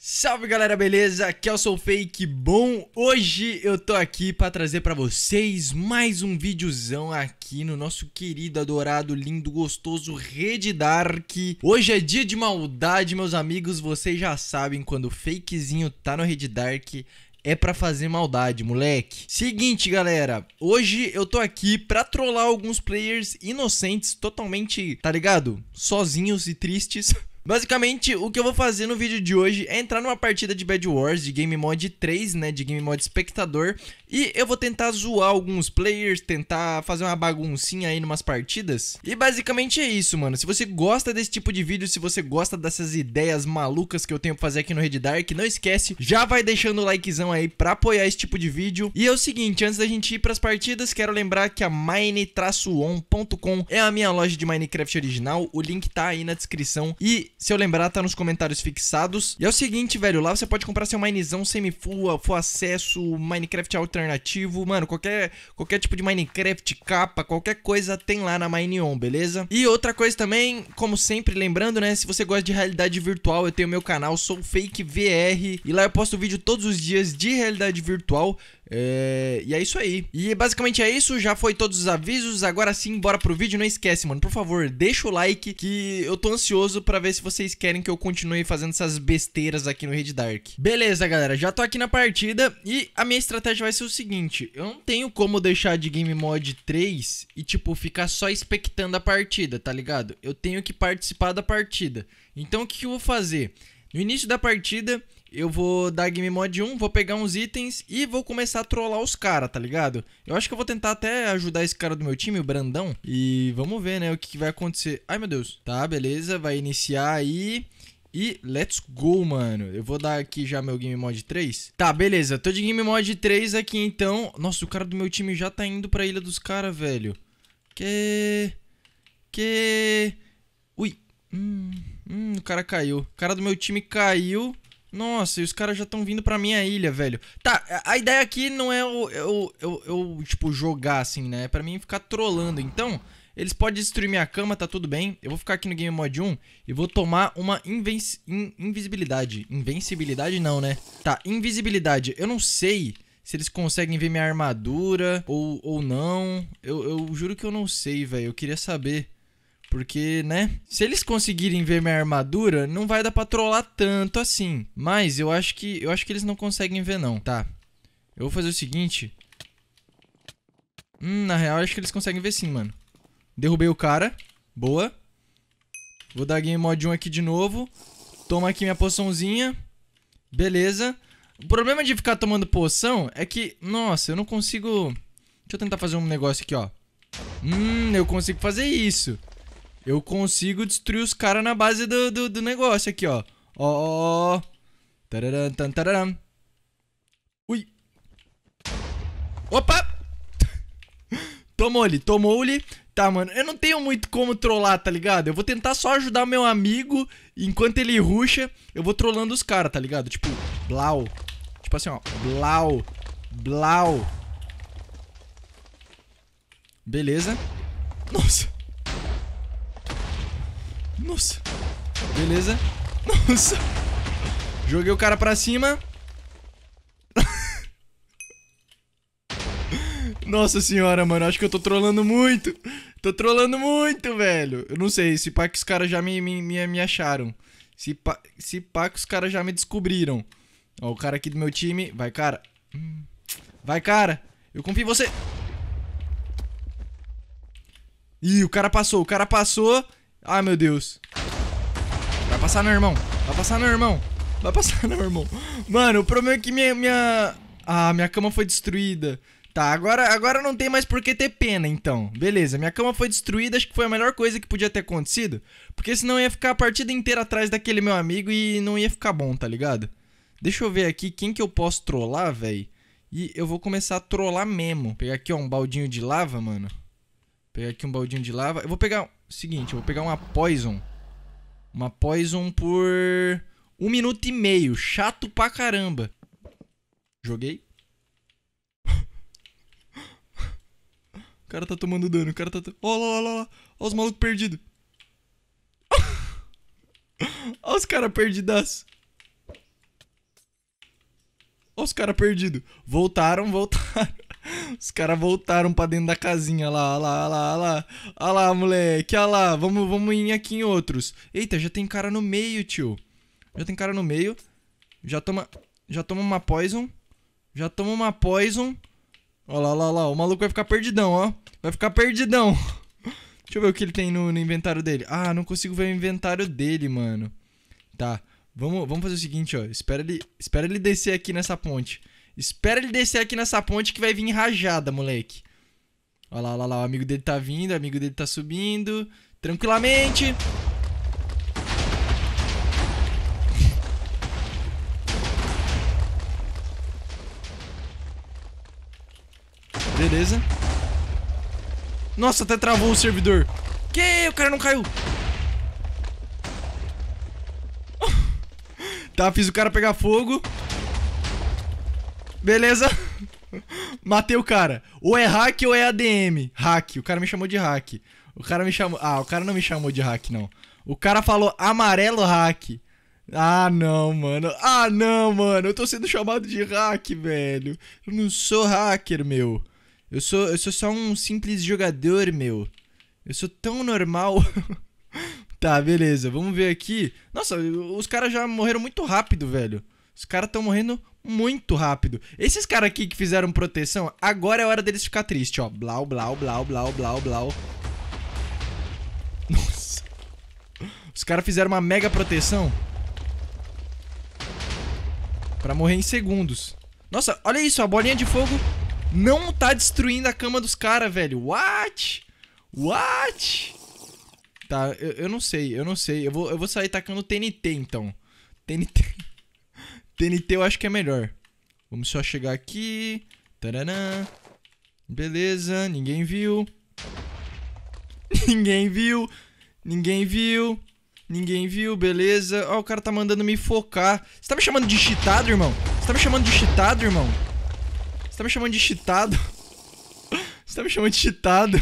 Salve galera, beleza? Aqui é o Fake. Bom, hoje eu tô aqui para trazer para vocês mais um videozão aqui no nosso querido, adorado, lindo, gostoso Rede Dark. Hoje é dia de maldade, meus amigos. Vocês já sabem quando o fakezinho tá no Rede Dark, é para fazer maldade, moleque. Seguinte, galera, hoje eu tô aqui pra trollar alguns players inocentes, totalmente, tá ligado? Sozinhos e tristes. Basicamente, o que eu vou fazer no vídeo de hoje é entrar numa partida de Bad Wars de Game Mod 3, né, de Game Mod Espectador, e eu vou tentar zoar alguns players, tentar fazer uma baguncinha aí numas partidas. E basicamente é isso, mano. Se você gosta desse tipo de vídeo, se você gosta dessas ideias malucas que eu tenho pra fazer aqui no Red Dark, não esquece, já vai deixando o likezão aí pra apoiar esse tipo de vídeo. E é o seguinte, antes da gente ir pras partidas, quero lembrar que a mine-on.com é a minha loja de Minecraft original, o link tá aí na descrição e se eu lembrar, tá nos comentários fixados. E é o seguinte, velho, lá você pode comprar seu minezão semi-full, full acesso, Minecraft alternativo, mano, qualquer, qualquer tipo de Minecraft capa, qualquer coisa tem lá na Mineon, beleza? E outra coisa também, como sempre, lembrando, né, se você gosta de realidade virtual, eu tenho meu canal, sou Fake VR, e lá eu posto vídeo todos os dias de realidade virtual, é... e é isso aí. E basicamente é isso, já foi todos os avisos, agora sim, bora pro vídeo, não esquece, mano, por favor, deixa o like, que eu tô ansioso pra ver se você vocês querem que eu continue fazendo essas besteiras aqui no Red Dark. Beleza, galera, já tô aqui na partida e a minha estratégia vai ser o seguinte, eu não tenho como deixar de Game Mod 3 e, tipo, ficar só expectando a partida, tá ligado? Eu tenho que participar da partida. Então, o que, que eu vou fazer? No início da partida, eu vou dar game mod 1, vou pegar uns itens e vou começar a trollar os caras, tá ligado? Eu acho que eu vou tentar até ajudar esse cara do meu time, o Brandão, e vamos ver, né, o que, que vai acontecer. Ai, meu Deus. Tá, beleza, vai iniciar aí... E let's go, mano. Eu vou dar aqui já meu Game Mod 3. Tá, beleza. tô de Game Mod 3 aqui, então. Nossa, o cara do meu time já tá indo pra ilha dos caras, velho. Que... Que... Ui. Hum, hum, o cara caiu. O cara do meu time caiu. Nossa, e os caras já estão vindo pra minha ilha, velho. Tá, a ideia aqui não é eu, eu, eu, eu, tipo, jogar assim, né? É pra mim ficar trolando. Então, eles podem destruir minha cama, tá tudo bem. Eu vou ficar aqui no Game Mode 1 e vou tomar uma invenci... in... invisibilidade. Invencibilidade não, né? Tá, invisibilidade. Eu não sei se eles conseguem ver minha armadura ou, ou não. Eu, eu juro que eu não sei, velho. Eu queria saber... Porque, né? Se eles conseguirem ver minha armadura, não vai dar pra trollar tanto assim. Mas eu acho que eu acho que eles não conseguem ver, não. Tá. Eu vou fazer o seguinte. Hum, na real, acho que eles conseguem ver sim, mano. Derrubei o cara. Boa. Vou dar game mod 1 aqui de novo. Toma aqui minha poçãozinha. Beleza. O problema de ficar tomando poção é que... Nossa, eu não consigo... Deixa eu tentar fazer um negócio aqui, ó. Hum, eu consigo fazer isso. Eu consigo destruir os caras na base do, do, do, negócio aqui, ó. Ó, ó, ó. Tararam, tan, tararam. Ui. Opa! tomou-lhe, tomou-lhe. Tá, mano, eu não tenho muito como trollar, tá ligado? Eu vou tentar só ajudar meu amigo. Enquanto ele ruxa, eu vou trollando os caras, tá ligado? Tipo, blau. Tipo assim, ó. Blau. Blau. Beleza. Nossa. Nossa. Beleza. Nossa. Joguei o cara pra cima. Nossa senhora, mano, acho que eu tô trolando muito. Tô trolando muito, velho. Eu não sei, se pá que os caras já me, me, me, me, acharam. Se pá, se pá que os caras já me descobriram. Ó, o cara aqui do meu time. Vai, cara. Vai, cara. Eu confio em você. Ih, o cara passou, o cara passou. Ai, meu Deus. Vai passar meu irmão. Vai passar meu irmão. Vai passar meu irmão. Mano, o problema é que minha... minha... Ah, minha cama foi destruída. Tá, agora, agora não tem mais por que ter pena, então. Beleza, minha cama foi destruída, acho que foi a melhor coisa que podia ter acontecido. Porque senão ia ficar a partida inteira atrás daquele meu amigo e não ia ficar bom, tá ligado? Deixa eu ver aqui quem que eu posso trollar, velho. E eu vou começar a trollar mesmo. Pegar aqui, ó, um baldinho de lava, mano. Pegar aqui um baldinho de lava. Eu vou pegar Seguinte, eu vou pegar uma Poison. Uma Poison por... Um minuto e meio. Chato pra caramba. Joguei. o cara tá tomando dano. O cara tá... Olha lá, olha lá. Olha os malucos perdidos. olha os caras perdidas. Olha os caras perdidos. Voltaram, voltaram. Os caras voltaram pra dentro da casinha. Lá, lá, lá, lá. Olha lá, moleque. Olha lá. Vamos, vamos ir aqui em outros. Eita, já tem cara no meio, tio. Já tem cara no meio. Já toma. Já toma uma poison. Já toma uma poison. Olha lá, olha lá. O maluco vai ficar perdidão, ó. Vai ficar perdidão. Deixa eu ver o que ele tem no, no inventário dele. Ah, não consigo ver o inventário dele, mano. Tá. Vamos, vamos fazer o seguinte, ó. Espera ele, espera ele descer aqui nessa ponte. Espera ele descer aqui nessa ponte que vai vir rajada, moleque. Olha lá, olha lá, o amigo dele tá vindo, o amigo dele tá subindo. Tranquilamente. Beleza. Nossa, até travou o servidor. Que? O cara não caiu. tá, fiz o cara pegar fogo. Beleza? Matei o cara. Ou é hack ou é ADM. Hack. O cara me chamou de hack. O cara me chamou. Ah, o cara não me chamou de hack, não. O cara falou amarelo hack. Ah, não, mano. Ah, não, mano. Eu tô sendo chamado de hack, velho. Eu não sou hacker, meu. Eu sou, eu sou só um simples jogador, meu. Eu sou tão normal. tá, beleza. Vamos ver aqui. Nossa, os caras já morreram muito rápido, velho. Os caras estão morrendo muito rápido. Esses caras aqui que fizeram proteção, agora é hora deles ficar triste, ó. Blau, blau, blau, blau, blau, blau. Nossa. Os caras fizeram uma mega proteção. Pra morrer em segundos. Nossa, olha isso, a bolinha de fogo não tá destruindo a cama dos caras, velho. What? What? Tá, eu, eu não sei, eu não sei. Eu vou, eu vou sair tacando TNT, então. TNT. TNT eu acho que é melhor. Vamos só chegar aqui. Taranã. Beleza, ninguém viu. ninguém viu. Ninguém viu. Ninguém viu, beleza. Ó, oh, o cara tá mandando me focar. Você tá me chamando de cheatado, irmão? Você tá me chamando de cheatado, irmão? Você tá me chamando de cheatado? Você tá me chamando de cheatado?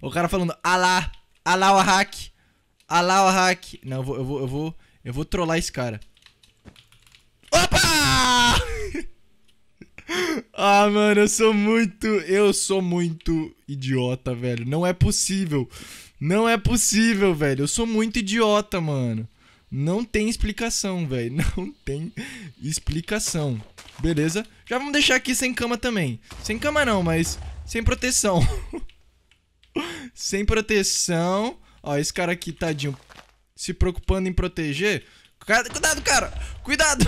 o cara falando, alá, alá o hack. Alá o hack. Não, eu vou, eu vou, eu vou, eu vou trollar esse cara. Ah! mano, eu sou muito. Eu sou muito idiota, velho. Não é possível. Não é possível, velho. Eu sou muito idiota, mano. Não tem explicação, velho. Não tem explicação. Beleza? Já vamos deixar aqui sem cama também. Sem cama não, mas sem proteção. sem proteção. Ó, esse cara aqui, tadinho, se preocupando em proteger. Cuidado, cara! Cuidado!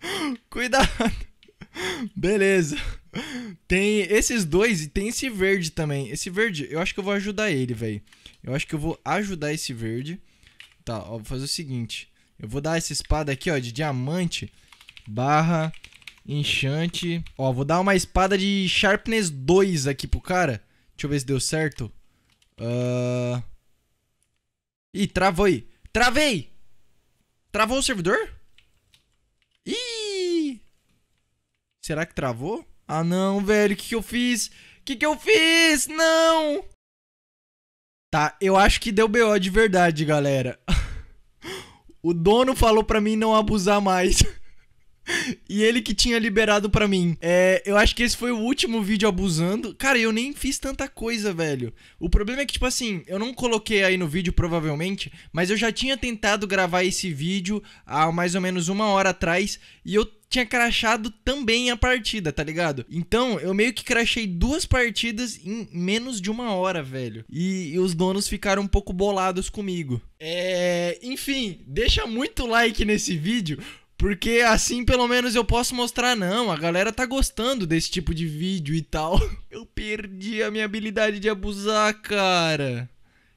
Cuidado. Beleza. Tem esses dois e tem esse verde também. Esse verde, eu acho que eu vou ajudar ele, velho. Eu acho que eu vou ajudar esse verde. Tá, ó, vou fazer o seguinte. Eu vou dar essa espada aqui, ó, de diamante barra enchante. Ó, vou dar uma espada de sharpness 2 aqui pro cara. Deixa eu ver se deu certo. Uh... Ih, travou aí. Travei! Travou o servidor? Será que travou? Ah não, velho, o que, que eu fiz? O que, que eu fiz? Não! Tá, eu acho que deu BO de verdade, galera. o dono falou pra mim não abusar mais. e ele que tinha liberado pra mim. É, eu acho que esse foi o último vídeo abusando. Cara, eu nem fiz tanta coisa, velho. O problema é que, tipo assim, eu não coloquei aí no vídeo, provavelmente. Mas eu já tinha tentado gravar esse vídeo há mais ou menos uma hora atrás. E eu tinha crachado também a partida, tá ligado? Então, eu meio que crachei duas partidas em menos de uma hora, velho. E, e os donos ficaram um pouco bolados comigo. É. Enfim, deixa muito like nesse vídeo. Porque assim pelo menos eu posso mostrar, não, a galera tá gostando desse tipo de vídeo e tal. Eu perdi a minha habilidade de abusar, cara.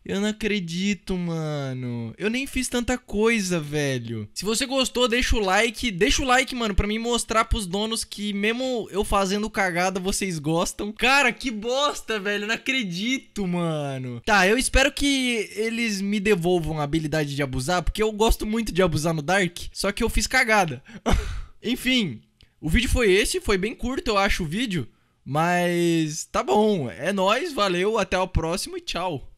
Eu não acredito, mano. Eu nem fiz tanta coisa, velho. Se você gostou, deixa o like. Deixa o like, mano, pra mim mostrar pros donos que mesmo eu fazendo cagada, vocês gostam. Cara, que bosta, velho. Eu não acredito, mano. Tá, eu espero que eles me devolvam a habilidade de abusar, porque eu gosto muito de abusar no Dark. Só que eu fiz cagada. Enfim, o vídeo foi esse. Foi bem curto, eu acho, o vídeo. Mas tá bom. É nóis, valeu, até o próximo e tchau.